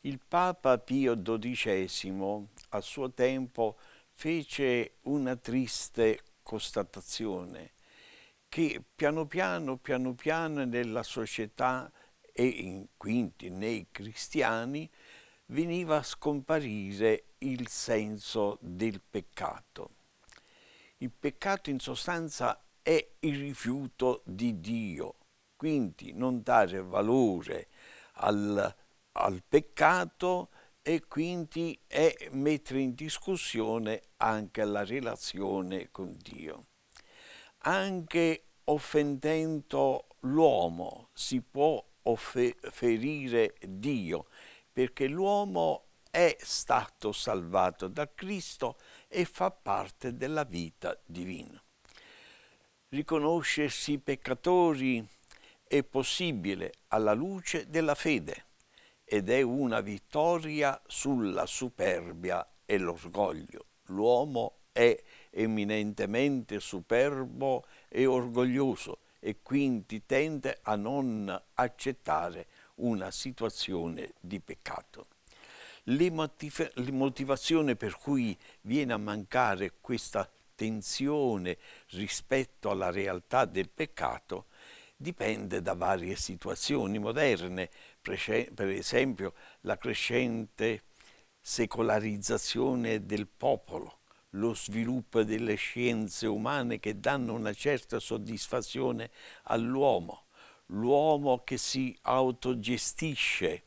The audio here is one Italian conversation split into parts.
Il Papa Pio XII a suo tempo fece una triste constatazione che piano piano, piano piano nella società e in, quindi nei cristiani veniva a scomparire il senso del peccato. Il peccato in sostanza è il rifiuto di Dio. Quindi non dare valore al, al peccato e quindi è mettere in discussione anche la relazione con Dio. Anche offendendo l'uomo si può ferire Dio, perché l'uomo è stato salvato da Cristo e fa parte della vita divina riconoscersi peccatori è possibile alla luce della fede ed è una vittoria sulla superbia e l'orgoglio. L'uomo è eminentemente superbo e orgoglioso e quindi tende a non accettare una situazione di peccato. Motiv- motivazioni per cui viene a mancare questa attenzione rispetto alla realtà del peccato dipende da varie situazioni moderne, per esempio la crescente secolarizzazione del popolo, lo sviluppo delle scienze umane che danno una certa soddisfazione all'uomo, l'uomo che si autogestisce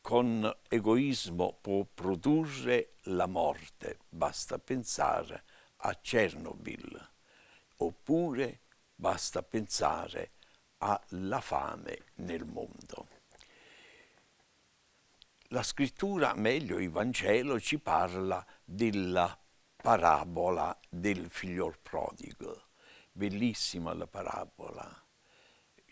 con egoismo può produrre la morte, basta pensare a Chernobyl, oppure basta pensare alla fame nel mondo. La scrittura, meglio il Vangelo, ci parla della parabola del figlio prodigo. Bellissima la parabola.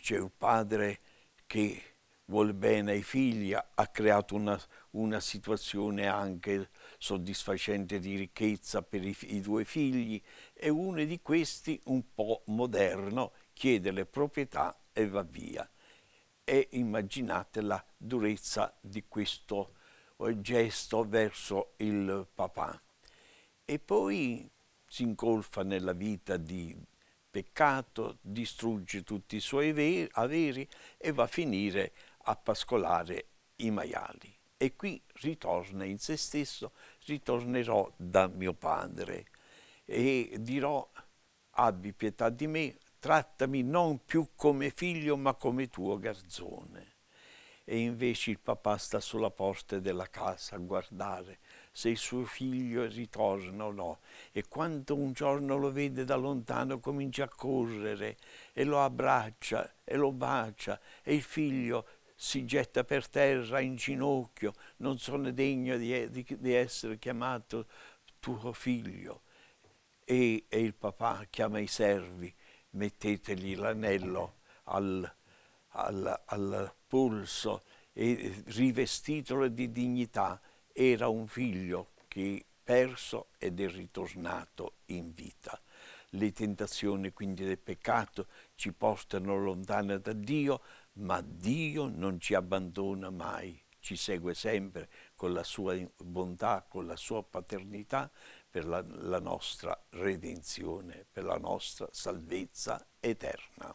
C'è un padre che vuole bene ai figli, ha creato una, una situazione anche soddisfacente di ricchezza per i, i due figli e uno di questi, un po' moderno, chiede le proprietà e va via. E immaginate la durezza di questo eh, gesto verso il papà. E poi si incolfa nella vita di peccato, distrugge tutti i suoi averi e va a finire a pascolare i maiali. E qui ritorna in se stesso, ritornerò da mio padre e dirò, abbi pietà di me, trattami non più come figlio ma come tuo garzone. E invece il papà sta sulla porta della casa a guardare se il suo figlio ritorna o no. E quando un giorno lo vede da lontano comincia a correre e lo abbraccia e lo bacia e il figlio si getta per terra in ginocchio, non sono degno di, di, di essere chiamato tuo figlio. E, e, il papà chiama i servi, mettetegli l'anello al, al, al polso e rivestitolo di dignità. Era un figlio che perso ed è ritornato in vita. Le tentazioni quindi del peccato ci portano lontano da Dio, ma Dio non ci abbandona mai, ci segue sempre con la sua bontà, con la sua paternità per la, la nostra redenzione, per la nostra salvezza eterna.